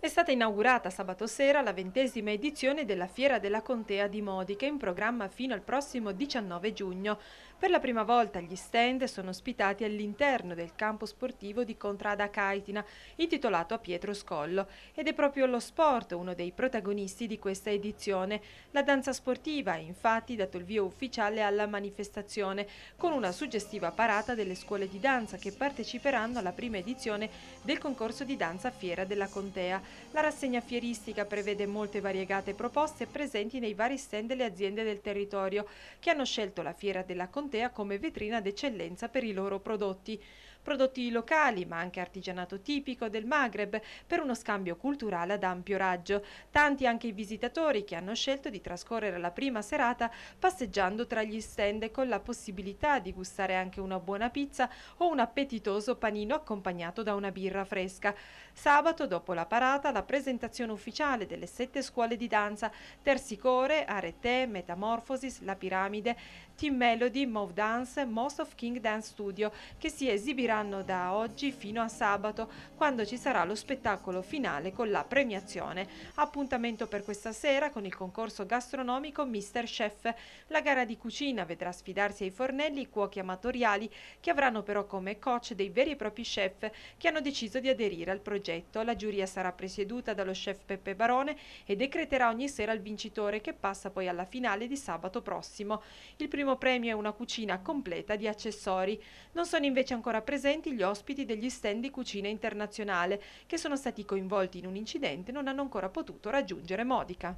È stata inaugurata sabato sera la ventesima edizione della Fiera della Contea di Modica in programma fino al prossimo 19 giugno. Per la prima volta gli stand sono ospitati all'interno del campo sportivo di Contrada Caitina, intitolato a Pietro Scollo. Ed è proprio lo sport uno dei protagonisti di questa edizione. La danza sportiva ha infatti dato il via ufficiale alla manifestazione, con una suggestiva parata delle scuole di danza che parteciperanno alla prima edizione del concorso di danza Fiera della Contea la rassegna fieristica prevede molte variegate proposte presenti nei vari stand delle aziende del territorio che hanno scelto la Fiera della Contea come vetrina d'eccellenza per i loro prodotti. Prodotti locali ma anche artigianato tipico del Maghreb per uno scambio culturale ad ampio raggio. Tanti anche i visitatori che hanno scelto di trascorrere la prima serata passeggiando tra gli stand con la possibilità di gustare anche una buona pizza o un appetitoso panino accompagnato da una birra fresca. Sabato dopo la parata stata la presentazione ufficiale delle sette scuole di danza Tersicore, Arete, Metamorphosis, La Piramide, Team Melody, Move Dance, Most of King Dance Studio che si esibiranno da oggi fino a sabato quando ci sarà lo spettacolo finale con la premiazione. Appuntamento per questa sera con il concorso gastronomico Mister Chef. La gara di cucina vedrà sfidarsi ai fornelli i cuochi amatoriali che avranno però come coach dei veri e propri chef che hanno deciso di aderire al progetto. La giuria sarà presentata presieduta dallo chef Peppe Barone e decreterà ogni sera il vincitore che passa poi alla finale di sabato prossimo. Il primo premio è una cucina completa di accessori. Non sono invece ancora presenti gli ospiti degli stand di cucina internazionale che sono stati coinvolti in un incidente e non hanno ancora potuto raggiungere Modica.